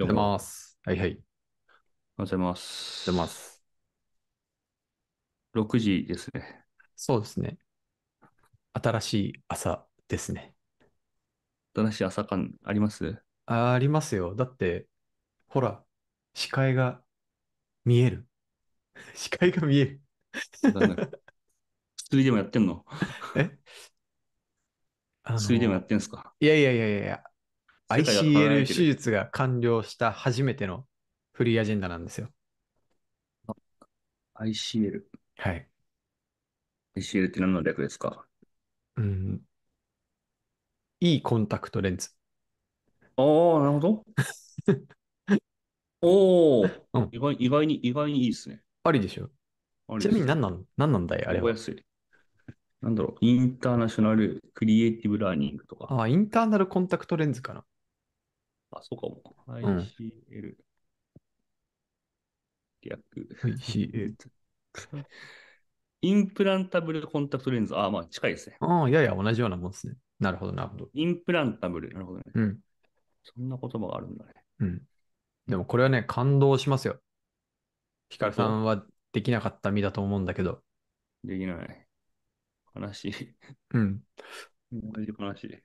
どうも。ます。はいはい。おはようございます。おはようございます。6時ですね。そうですね。新しい朝ですね。新しい朝感ありますありますよ。だって、ほら、視界が見える。視界が見える。薬でもやってんのえ薬でもやってんすかいやいやいやいや、ICL 手術が完了した初めてのフリーアジェンダなんですよ。ICL。はい。ICL って何の略ですかうん。いいコンタクトレンズ。ああ、なるほど。おお、うん、意外、意外に、意外にいいですね。ありでしょ。ちなみに何なん何なんだいあれは。なんだろう、インターナショナルクリエイティブラーニングとか。ああ、インターナルコンタクトレンズかな。あ、そうかも。うん ICL。逆。ICL。インプランタブルコンタクトレンズ。あ、まあ近いですね。ああ、やや同じようなもんですね。なるほど、なるほど。インプランタブル。なるほどね。うん。そんな言葉があるんだね。うん。でもこれはね、感動しますよ。ヒカルさんはできなかった身だと思うんだけど。できない。悲しい。うん。同じ悲しい。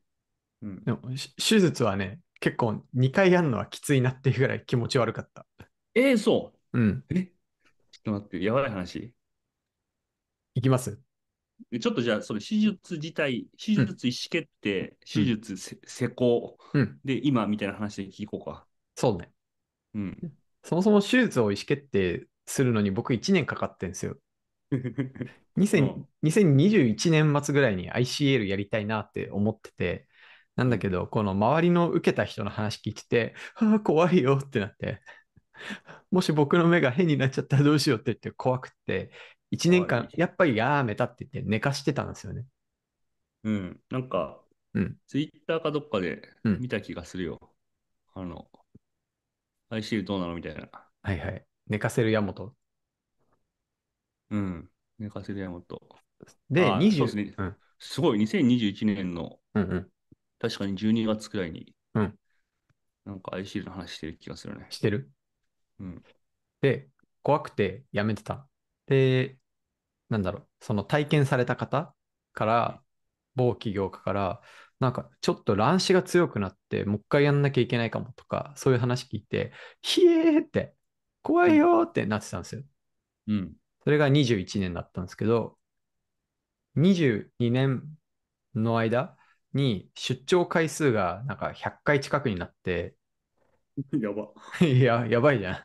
うん。でも、手術はね、結構2回やるのはきついなっていうぐらい気持ち悪かった。ええー、そう。うん。えちょっと待って、やばい話。いきますちょっとじゃあ、その手術自体、手術意思決定、うん、手術せ、施工、うん、で、今みたいな話で聞こうか。そうね。うん。そもそも手術を意思決定するのに僕1年かかってんですよ。2021 年末ぐらいに ICL やりたいなって思ってて、なんだけど、この周りの受けた人の話聞いてて、ああ、怖いよってなって、もし僕の目が変になっちゃったらどうしようって言って怖くて、1年間、やっぱりやめたって言って寝かしてたんですよね。うん、なんか、うん、ツイッターかどっかで見た気がするよ。うん、あの、ICU どうなのみたいな。はいはい。寝かせるヤモト。うん、寝かせるヤモト。で、20… そうですね、うん、すごい、2021年の、うんうん確かに12月くらいに、うん、なんか IC の話してる気がするね。してる。うん、で、怖くてやめてた。で、なんだろう、その体験された方から、某企業家から、なんかちょっと乱視が強くなって、もう一回やんなきゃいけないかもとか、そういう話聞いて、ひえーって、怖いよってなってたんですよ。うん。それが21年だったんですけど、22年の間、に出張回数がなんか100回近くになって、やば。い や、やばいじゃん。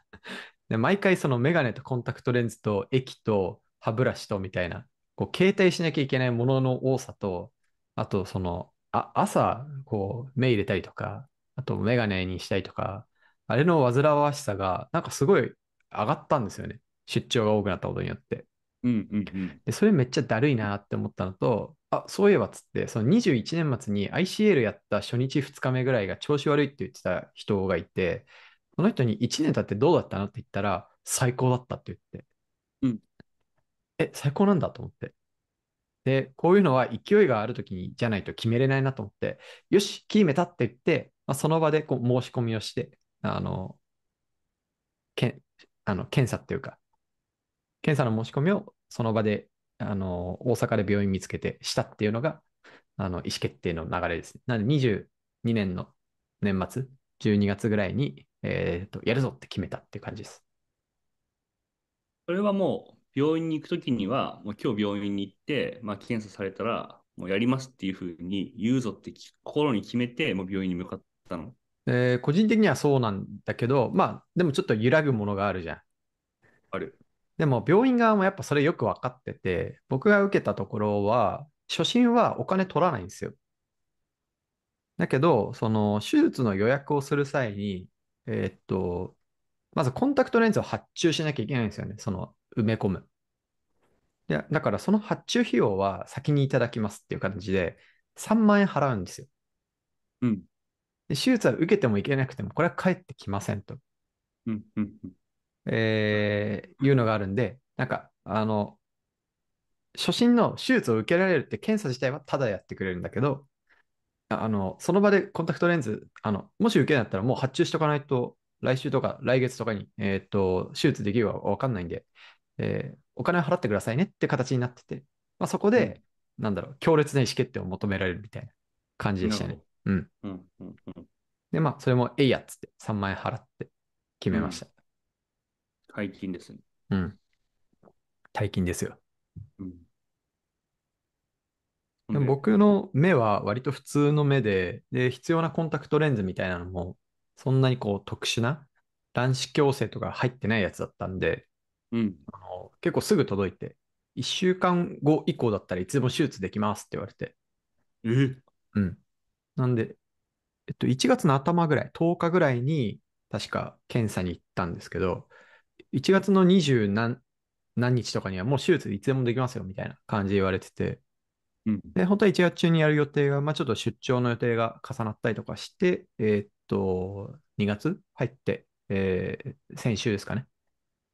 で毎回そのメガネとコンタクトレンズと液と歯ブラシとみたいな、こう携帯しなきゃいけないものの多さと、あとその、あ朝こう目入れたりとか、あとメガネにしたりとか、あれの煩わしさがなんかすごい上がったんですよね。出張が多くなったことによって。うんうんうん、でそれめっちゃだるいなって思ったのと、あ、そういえばつって、その21年末に ICL やった初日2日目ぐらいが調子悪いって言ってた人がいて、その人に1年経ってどうだったのって言ったら、最高だったって言って。うん。え、最高なんだと思って。で、こういうのは勢いがある時にじゃないと決めれないなと思って、よし、決めたって言って、まあ、その場でこう申し込みをして、あの、けんあの検査っていうか、検査の申し込みをその場であの、大阪で病院見つけてしたっていうのが、あの、意思決定の流れです。なので、22年の年末、12月ぐらいに、えっ、ー、と、やるぞって決めたっていう感じです。それはもう、病院に行くときには、もう今日病院に行って、まあ、検査されたら、もうやりますっていうふうに言うぞって心に決めて、もう病院に向かったの。えー、個人的にはそうなんだけど、まあ、でもちょっと揺らぐものがあるじゃん。ある。でも病院側もやっぱそれよく分かってて、僕が受けたところは、初診はお金取らないんですよ。だけど、その手術の予約をする際に、えー、っと、まずコンタクトレンズを発注しなきゃいけないんですよね、その埋め込む。や、だからその発注費用は先にいただきますっていう感じで、3万円払うんですよ。うん。で手術は受けてもいけなくても、これは返ってきませんと。うんうんうんえー、いうのがあるんで、なんか、あの、初診の手術を受けられるって検査自体はただやってくれるんだけど、あの、その場でコンタクトレンズ、あの、もし受けなったらもう発注しとかないと、来週とか来月とかに、えっ、ー、と、手術できるかわかんないんで、えー、お金を払ってくださいねって形になってて、まあ、そこで、うん、なんだろう、強烈な意思決定を求められるみたいな感じでしたね。うん。うんうん、で、まあ、それも、えいやっつって3万円払って決めました。うん大金ですね。うん。大金ですよ。うん、でも僕の目は割と普通の目で、で、必要なコンタクトレンズみたいなのも、そんなにこう特殊な卵子矯正とか入ってないやつだったんで、うん、あの結構すぐ届いて、1週間後以降だったらいつでも手術できますって言われて。えうん。なんで、えっと、1月の頭ぐらい、10日ぐらいに、確か検査に行ったんですけど、1月の二十何日とかにはもう手術いつでもできますよみたいな感じで言われてて、うん、で、本当は1月中にやる予定が、まあ、ちょっと出張の予定が重なったりとかして、えー、っと、2月入って、えー、先週ですかね、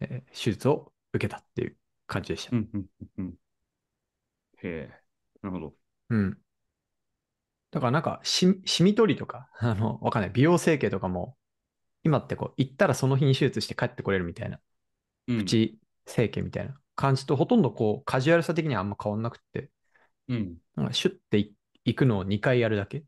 えー、手術を受けたっていう感じでした。へえ、なるほど。うん。だからなんかし、しみ取りとか、あの、わかんない、美容整形とかも、今ってこう、行ったらその日に手術して帰ってこれるみたいなプチ整形みたいな感じと、ほとんどこうカジュアルさ的にはあんま変わんなくて、うん。なんかシュッていくのを2回やるだけ。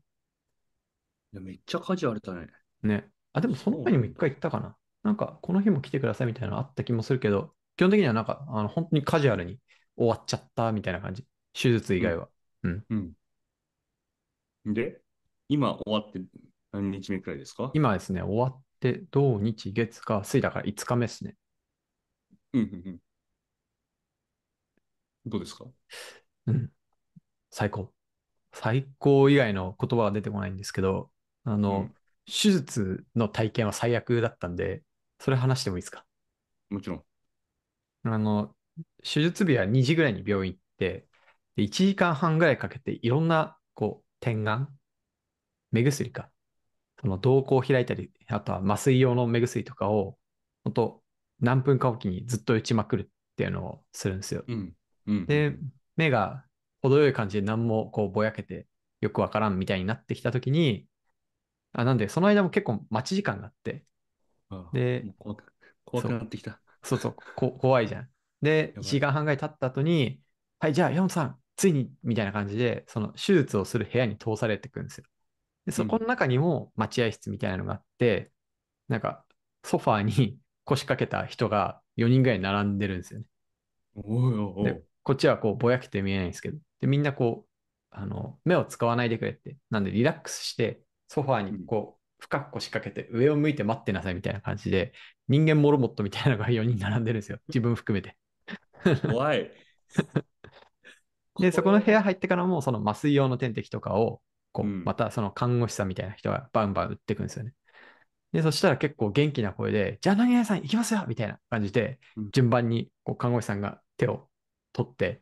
めっちゃカジュアルだね。ね。あ、でもその前にも1回行ったかな。なんか、この日も来てくださいみたいなのあった気もするけど、基本的にはなんか、あの本当にカジュアルに終わっちゃったみたいな感じ。手術以外は。うん。うん。うん、で、今終わって何日目くらいですか今ですね、終わって、土日月か水だから5日目ですね。うんうんうん。どうですかうん。最高。最高以外の言葉は出てこないんですけど、あうの、ん。手術の体験は最悪だったんで、それ話してもいいですかもちろん。あの、手術日は2時ぐらいに病院行って、で、1時間半ぐらいかけていろんな、こう、点眼、目薬か、その瞳孔を開いたり、あとは麻酔用の目薬とかを、本当何分かおきにずっと打ちまくるっていうのをするんですよ。うんうん、で、目が程よい感じで何もこうぼやけてよくわからんみたいになってきたときに、あ、なんでその間も結構待ち時間があって、ああで怖く、怖くなってきた。そうそうこ、怖いじゃん。で、1時間半ぐらい経った後に、はい、じゃあ、山本さん、ついにみたいな感じで、その手術をする部屋に通されていくんですよ。で、そこの中にも待合室みたいなのがあって、うん、なんか、ソファーに腰掛けた人が4人ぐらい並んでるんですよね。おいおいでこっちはこうぼやけて見えないんですけど、でみんなこうあの目を使わないでくれって、なんでリラックスしてソファーにこう深く腰掛けて上を向いて待ってなさいみたいな感じで、人間モルモットみたいなのが4人並んでるんですよ、自分含めて。怖い。で、そこの部屋入ってからも、その麻酔用の点滴とかを、こう、またその看護師さんみたいな人がバンバン打っていくんですよね。で、そしたら結構元気な声で、じゃあ何々さん行きますよみたいな感じで、順番にこう看護師さんが手を取って、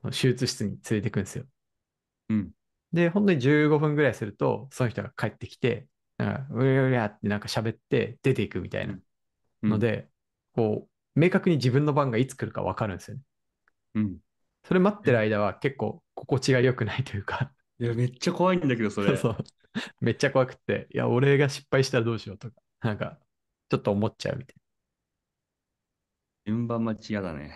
その手術室に連れていくんですよ。うん。で、本当に15分ぐらいすると、その人が帰ってきて、なんか、うりゃうりゃってなんか喋って出ていくみたいなので、うん、こう、明確に自分の番がいつ来るか分かるんですよね。うん。それ待ってる間は結構心地が良くないというかいや、めっちゃ怖いんだけど、それ。そうそう めっちゃ怖くて、いや、俺が失敗したらどうしようとか、なんか、ちょっと思っちゃうみたいな。順番待ち嫌だね。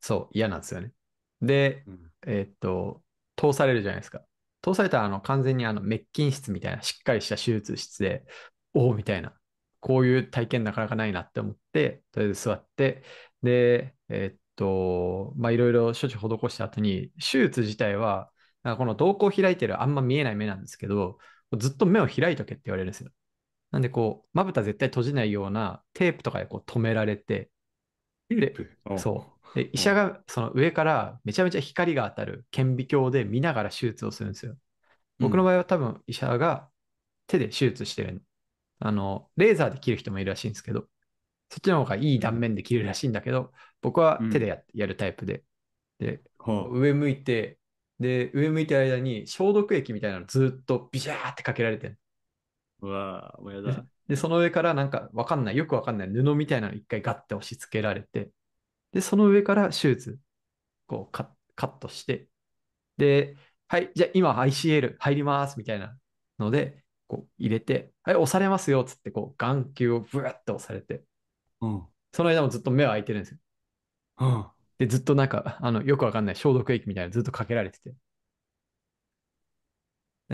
そう、嫌なんですよね。で、うん、えーっと、通されるじゃないですか。通されたらあの完全にあの滅菌室みたいな、しっかりした手術室で、おおみたいな、こういう体験なかなかないなって思って、とりあえず座って、で、えー、っと、まあ、いろいろ処置施した後に、手術自体は、この瞳孔開いてるあんま見えない目なんですけど、ずっと目を開いとけって言われるんですよ。なんでこう、まぶた絶対閉じないようなテープとかでこう止められて、で、そう。で医者がその上からめちゃめちゃ光が当たる顕微鏡で見ながら手術をするんですよ。僕の場合は多分医者が手で手術してる。あの、レーザーで切る人もいるらしいんですけど、そっちの方がいい断面で切るらしいんだけど、僕は手でや,、るタイプで。で、上向いてで、上向いてる間に消毒液みたいなのずっとビシャーってかけられてる。うわぁ、もうやだ。で、その上からなんかわかんない、よくわかんない布みたいなの一回ガッて押し付けられて、で、その上から手術、こうカットして、で、はい、じゃあ今 ICL 入りますみたいなので、こう入れて、はい、押されますよっつって、こう眼球をブワッて押されて、うん、その間もずっと目は開いてるんですよ。うんで、ずっとなんか、あの、よくわかんない消毒液みたいなずっとかけられてて。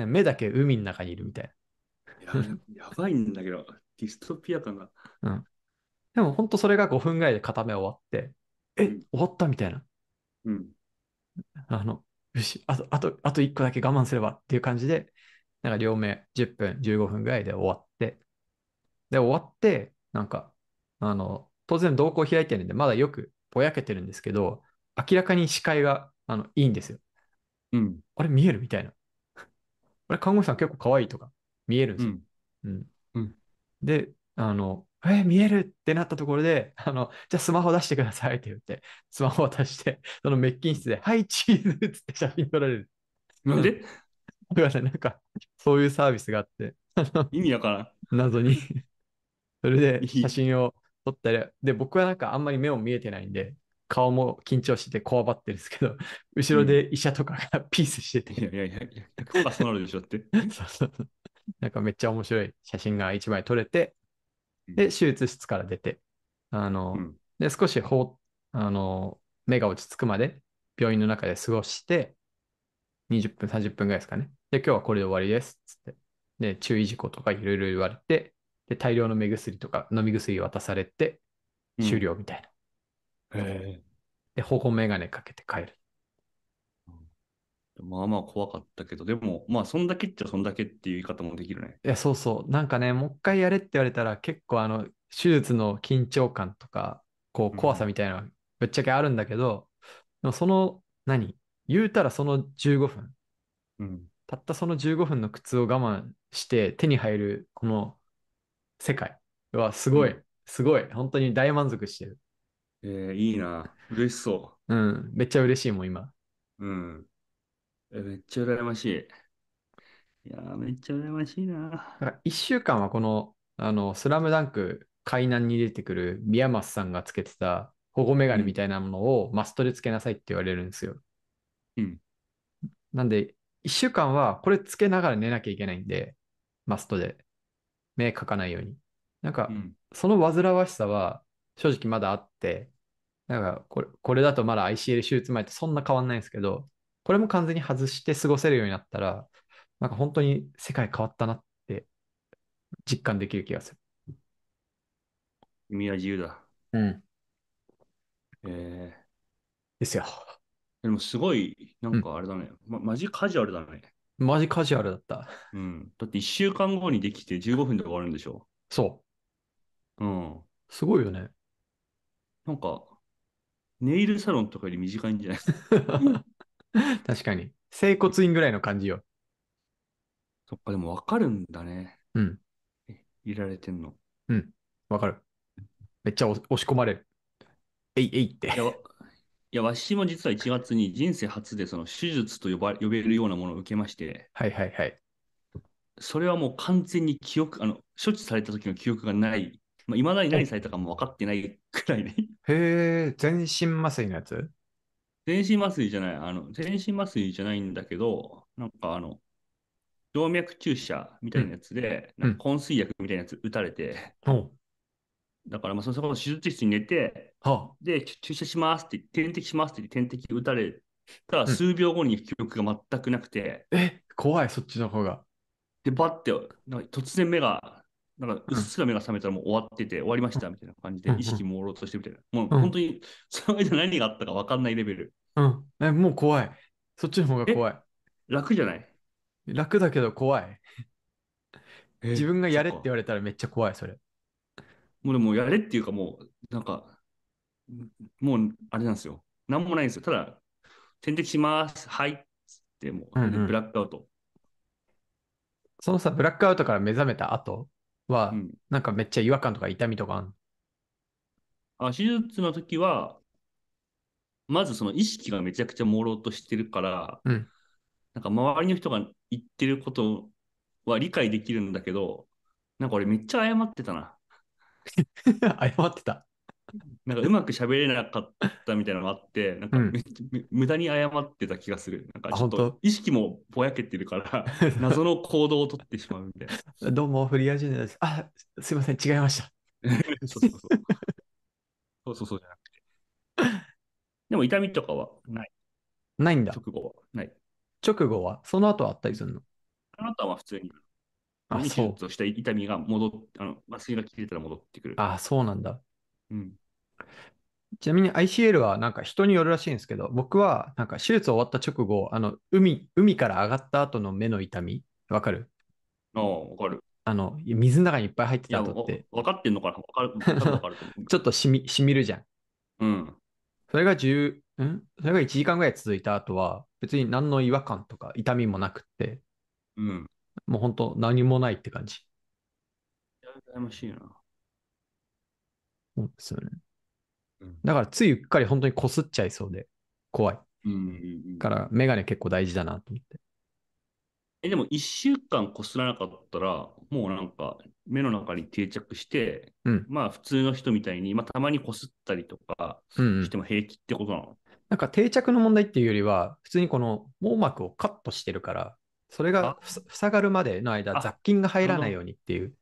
目だけ海の中にいるみたいな。ややばいんだけど、ディストピア感が。うん。でも本当それが5分ぐらいで片目終わって、え、終わったみたいな。うん。あの、よし、あと、あと、あと1個だけ我慢すればっていう感じで、なんか両目10分、15分ぐらいで終わって、で、終わって、なんか、あの、当然動向開いてるんで、まだよくぼやけてるんですけど、明らかに視界があのいいんですよ。うん。あれ見えるみたいな。あれ、看護師さん結構可愛いとか見えるんですよ。うん。うん、で、あの、え、見えるってなったところで、あの、じゃあスマホ出してくださいって言って、スマホ渡して、その滅菌室で、はい、チーズって写真撮られる。なんでだからなんか、そういうサービスがあって、意味わからん。謎に。それで写真を撮ったり、で、僕はなんかあんまり目も見えてないんで、顔も緊張してこわばってるんですけど、後ろで医者とかが ピースしてて、うん。いやいやいや、パ0 0そうなでしょって。そうそうそう。なんかめっちゃ面白い写真が1枚撮れて、で、手術室から出て、あの、うん、で、少しほあの目が落ち着くまで病院の中で過ごして、20分、30分ぐらいですかね。で、今日はこれで終わりです。つって。で、注意事項とかいろいろ言われて、で、大量の目薬とか飲み薬渡されて、終了みたいな。うん、で、方向メガネかけて帰る。まあまあ怖かったけど、でも、まあ、そんだけっちゃそんだけっていう言い方もできるね。いや、そうそう。なんかね、もう一回やれって言われたら、結構、あの、手術の緊張感とか、こう、怖さみたいな、ぶっちゃけあるんだけど、うん、でもその、何言うたらその15分、うん、たったその15分の苦痛を我慢して手に入るこの世界わ、すごい、うん、すごい、本当に大満足してる。えー、いいな。嬉しそう。うん、めっちゃ嬉しいもん、今。うん。めっちゃ羨ましい。いやめっちゃ羨ましいな。1週間はこの、あの、スラムダンク海南に出てくる宮益さんがつけてた保護メガネみたいなものをマストでつけなさいって言われるんですよ。うん。なんで、1週間はこれつけながら寝なきゃいけないんで、マストで。目かかないように。なんか、その煩わしさは正直まだあって、なんかこれ、これだとまだ ICL 手術前とそんな変わんないんですけど、これも完全に外して過ごせるようになったら、なんか本当に世界変わったなって実感できる気がする。君は自由だ。うん。えー、ですよ。でもすごい、なんかあれだね、うん、ま、マジカジュアルだね。マジカジュアルだった。うん。だって1週間後にできて15分で終わるんでしょそう。うん。すごいよね。なんか、ネイルサロンとかより短いんじゃない 確かに。整骨院ぐらいの感じよ。そっか、でもわかるんだね。うん。いられてんの。うん。わかる。めっちゃ押し込まれる。えいえいって。いや、わしも実は1月に人生初でその手術と呼ば呼べるようなものを受けまして、はいはいはい。それはもう完全に記憶、あの処置された時の記憶がない、まあ、未だに何されたかも分かってないくらいね。へえ、全身麻酔のやつ全身麻酔じゃない、あの全身麻酔じゃないんだけど、なんかあの、動脈注射みたいなやつで、うん、なんか昏睡薬みたいなやつ打たれて、うん、だから、まあ、その手術室に寝て、はあ、で、注射しますって、点滴しますって、点滴打たれた数秒後に記憶が全くなくて、うん、え、怖い、そっちの方が。で、ばって、なんか突然目が、なんかうっすら目が覚めたらもう終わってて、終わりましたみたいな感じで、意識朦朧としてみたいな。もう本当に、その間何があったか分かんないレベル。うん。え、もう怖い。そっちの方が怖い。楽じゃない楽だけど怖い。自分がやれって言われたらめっちゃ怖い、それ。もうでもやれっていうかもう、なんか、もうあれなんですよ。なんもないんですよ。ただ、点滴します。はい。っもう、ブラックアウト、そのさ、ブラックアウトから目覚めた後は、うん、なんかめっちゃ違和感とか痛みとかあんあ手術の時は、まずその意識がめちゃくちゃ朦朧としてるから、うん、なんか周りの人が言ってることは理解できるんだけど、なんか俺めっちゃ謝ってたな。謝ってた。なんかうまく喋れなかったみたいなのがあって、なんか、うん、無駄に謝ってた気がする。なんかちょっと意識もぼやけてるから、謎の行動をとってしまうみたいな。どうも、フリーアジェンダです。あ、すいません、違いました。そうそうそう。そうそうそうじゃなくて。でも痛みとかはない。ないんだ。直後はない。直後はその後はあったりするのその後は普通に。あ、そう。とした痛みが戻って、あの麻酔が切れたら戻ってくる。ああ、そうなんだ。うん。ちなみに ICL はなんか人によるらしいんですけど、僕はなんか手術終わった直後、あの海海から上がった後の目の痛み、わかるああ、わかる。あの水の中にいっぱい入ってた後って。分かってんのかな分かる分かる ちょっとしみしみるじゃん。うん。それが十うんそれが1時間ぐらい続いた後は、別に何の違和感とか痛みもなくって、うん。もう本当何もないって感じ。ましいな。そうですよね。うん、だからついうっかり本当にこすっちゃいそうで怖い。うんうんうん、から、メガネ結構大事だなと思って。え、でも1週間こすらなかったら、もうなんか目の中に定着して、うん、まあ普通の人みたいに、まあたまにこすったりとかしても平気ってことなの、うんうん、なんか定着の問題っていうよりは、普通にこの網膜をカットしてるから、それが塞がるまでの間、雑菌が入らないようにっていう。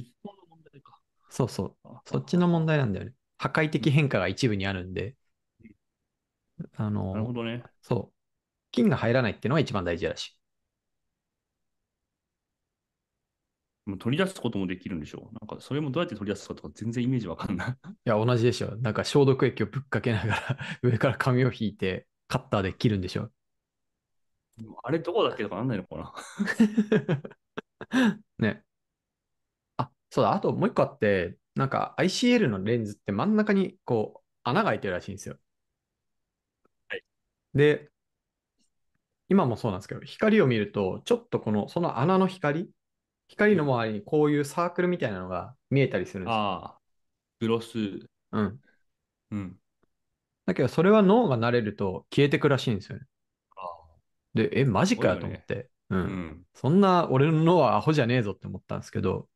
術の問題か。そうそう。そっちの問題なんだよね。破壊的変化が一部にあるんで。あの、なるほどね。そう。菌が入らないっていうのが一番大事らしい。もう取り出すこともできるんでしょう。なんかそれもどうやって取り出すかとか全然イメージわかんない。いや、同じでしょ。なんか消毒液をぶっかけながら 上から紙を引いてカッターで切るんでしょ。あれどこだっけとかなんないのかな ね。そうだ、あともう一個あって、なんか ICL のレンズって真ん中にこう穴が開いてるらしいんですよ。はい。で、今もそうなんですけど、光を見ると、ちょっとこの、その穴の光、光の周りにこういうサークルみたいなのが見えたりするんですよ。ああ、グロス。うん。うん。だけど、それは脳が慣れると消えてくらしいんですよね。あで、え、マジかよと思って、ね、うん、うん。そんな俺の脳はアホじゃねえぞって思ったんですけど、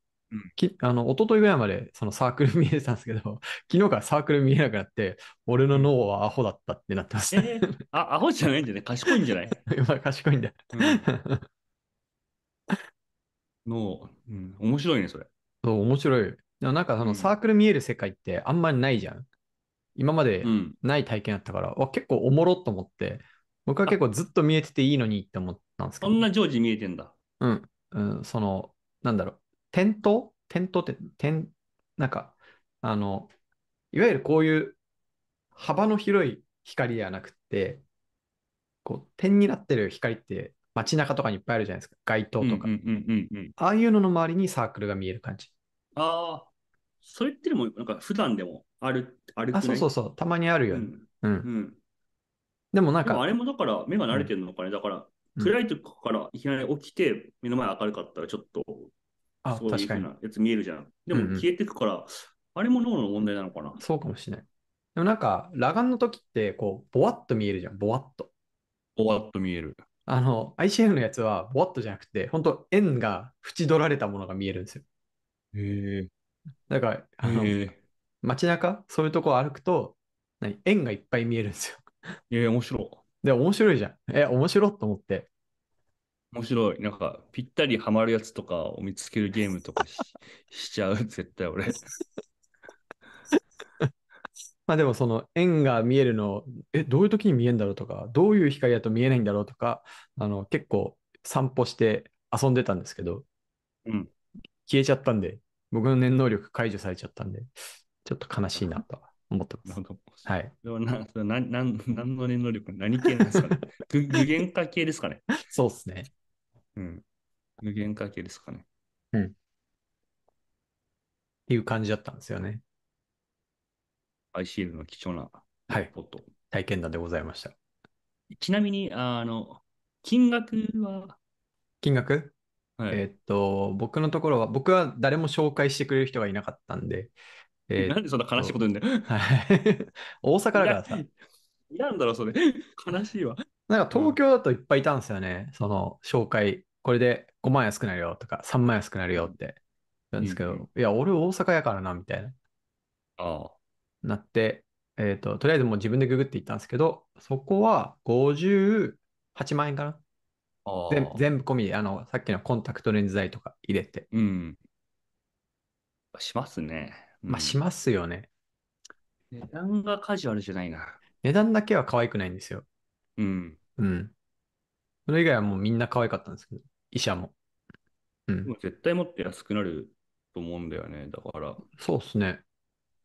きあの一昨日ぐらいまでそのサークル見えてたんですけど、昨日からサークル見えなくなって、俺の脳はアホだったってなってました、えー、あ、アホじゃないんじゃない賢いんじゃない 賢いんだ。脳、うん、面白いね、それ。そう、面白い。でもなんかそのサークル見える世界ってあんまりないじゃん。うん、今までない体験だったから、うん、結構おもろと思って、僕は結構ずっと見えてていいのにって思ったんですけど。そんな常時見えてんだ。うん、うん、その、なんだろう。点灯点灯って点なんかあのいわゆるこういう幅の広い光ではなくてこう点になってる光って街中とかにいっぱいあるじゃないですか街灯とか、うんうんうんああいうのの周りにサークルが見える感じああそれってでもなんか普段でもあるあるあそうそうそうたまにあるよね、うん、うん、うんでもなんかあれもだから目が慣れてるのかね、うん、だから暗いとこからいきなり起きて目の前明るかったらちょっとあそういうふうなやつ見えるじゃん。でも消えてくから、うんうん、あれも脳の問題なのかな。そうかもしれない。でもなんか、裸眼の時って、こう、ぼわっと見えるじゃん、ぼわっと。ぼわっと見える。あの、i c f のやつは、ぼわっとじゃなくて、本当円が縁取られたものが見えるんですよ。へえ。だから、あの、街中そういうとこ歩くと、何円がいっぱい見えるんですよ。えー、面白い。で、面白いじゃん。え、面白いと思って。面白い。なんか、ぴったりハマるやつとかを見つけるゲームとかし しちゃう、絶対俺。まあでもその円が見えるの、え、どういう時に見えるんだろうとか、どういう光だと見えないんだろうとか、あの、結構散歩して遊んでたんですけど、うん。消えちゃったんで、僕の念能力解除されちゃったんで、ちょっと悲しいなと思ってます。はい。でもな、な、ななんの念能力、何系なんですかね。具現化系ですかね。そうですね。うん。無限関係ですかね。うん。っていう感じだったんですよね。アイシールの貴重なはい。ポット。体験談でございました。ちなみに、あの、金額は金額、はい、えーっと、僕のところは、僕は誰も紹介してくれる人がいなかったんで、えーなんでそんな悲しいこと言うんだよ。はい 大阪だからさ。なんだろう、それ。悲しいわ。なんか東京だといっぱいいたんですよね。その紹介これで5万円安くなるよとか、3万円安くなるよって、なんですけど、いや、俺大阪やからな、みたいな、あなって、えっ、と、とりあえずもう自分でググっていったんですけど、そこは58万円かな。あ。あ全部込みで、あの、さっきのコンタクトレンズ代とか入れて。うん。しますね。まあ、しまますよね。値段がカジュアルじゃないな。値段だけは可愛くないんですよ。うん。うん。それ以外はもうみんな可愛かったんですけど。医者も。うん。絶対もっと安くなると思うんだよね。だから、そうっすね。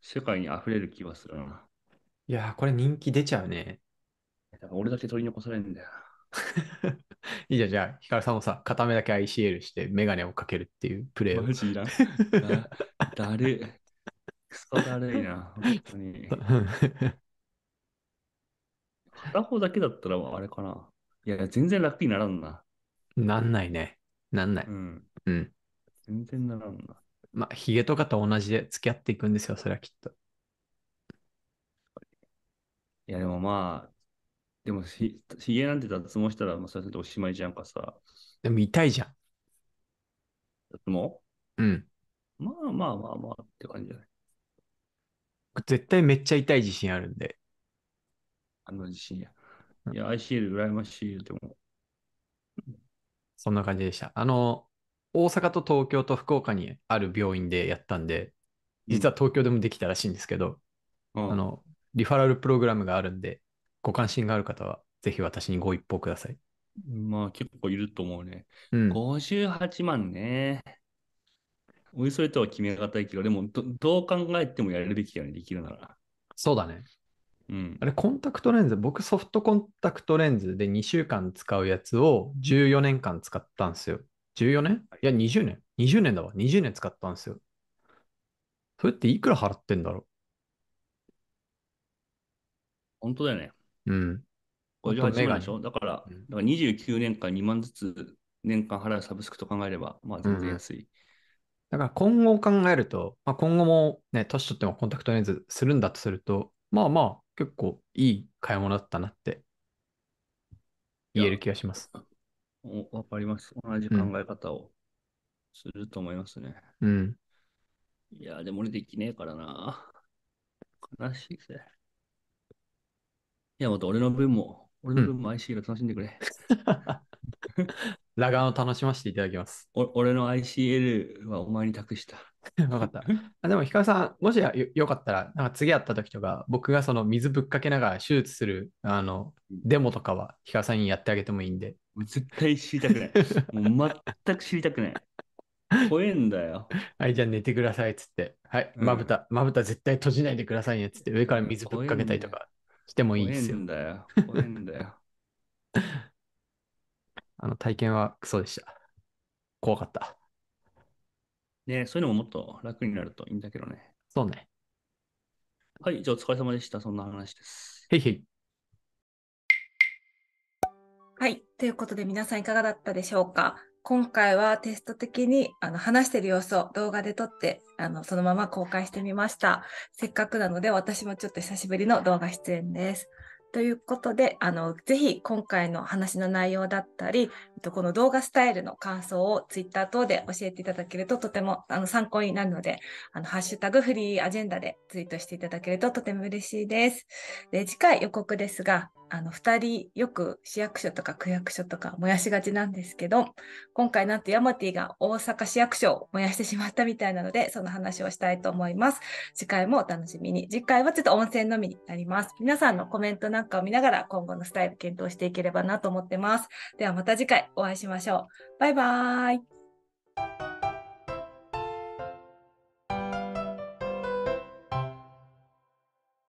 世界に溢れる気はするな。いやー、これ人気出ちゃうね。だから俺だけ取り残されるんだよ いいじゃん、じゃあ、ヒカルさんもさ、片目だけ ICL して、メガネをかけるっていうプレイを。マジいらん。だだるくそだるいな、本当に。片方だけだったらあれかな。いや、全然楽にならんな。なんないね。なんない。うん。うん。全然ならんな。まあ、ヒゲとかと同じで付き合っていくんですよ、それはきっと。いや、でもまあ、でもひ、ひなんて脱毛したら、まあ、それでおしまいじゃんかさ。でも痛いじゃん。脱毛うん。まあまあまあまあって感じじゃない。絶対めっちゃ痛い自信あるんで。あの自信や。いや、ICL 羨ましいでも。そんな感じでした。あの、大阪と東京と福岡にある病院でやったんで、実は東京でもできたらしいんですけど、うん、あの、リファラルプログラムがあるんで、ご関心がある方は、ぜひ私にご一報ください。まあ、結構いると思うね。うん、58万ね。おいそれとは決めがたいけど、でもど、どう考えてもやれるべきようね、できるなら。そうだね。うん、あれ、コンタクトレンズ、僕ソフトコンタクトレンズで2週間使うやつを14年間使ったんですよ。14年いや、20年。20年だわ。20年使ったんですよ。それっていくら払ってんだろう本当だよね。うん。58万でしょだから、だから29年間2万ずつ年間払うサブスクと考えれば、まあ全然安い。うんだから今後を考えると、まあ、今後もね、年取ってもコンタクトレンズするんだとすると、まあまあ、結構いい買い物だったなって言える気がします。わかります。同じ考え方をすると思いますね。うん。いや、でも俺できねえからな。悲しいぜ。いや、また俺の分も、俺の分も IC が楽しんでくれ。ガ眼を楽しませていただきます。俺の ICL はお前に託した。分 かった。あでも、ヒカルさん、もしよよかったら、なんか次会った時とか、僕がその水ぶっかけながら手術するあのデモとかは、ヒカルさんにやってあげてもいいんで。絶対知りたくない。もう全く知りたくない。怖えんだよ。はい、じゃあ寝てくださいっつって。はい、まぶた、まぶた絶対閉じないでくださいねっつって、上から水ぶっかけたりとかしてもいいですよ。怖えんだよ。怖えんだよ。あの体験はクソでした。怖かった。ねそういうのももっと楽になるといいんだけどね。そうね。はい、じゃあお疲れ様でした。そんな話です。へいへい。はい、ということで皆さんいかがだったでしょうか今回はテスト的にあの話してる様子を動画で撮ってあのそのまま公開してみました。せっかくなので私もちょっと久しぶりの動画出演です。ということであのぜひ今回の話の内容だったりこの動画スタイルの感想をツイッター等で教えていただけるととてもあの参考になるので「あのハッシュタグフリーアジェンダ」でツイートしていただけるととても嬉しいです。で次回予告ですがあの2人よく市役所とか区役所とか燃やしがちなんですけど今回なんとヤマティが大阪市役所を燃やしてしまったみたいなのでその話をしたいと思います次回もお楽しみに次回はちょっと温泉のみになります皆さんのコメントなんかを見ながら今後のスタイル検討していければなと思ってますではまた次回お会いしましょうバイバーイ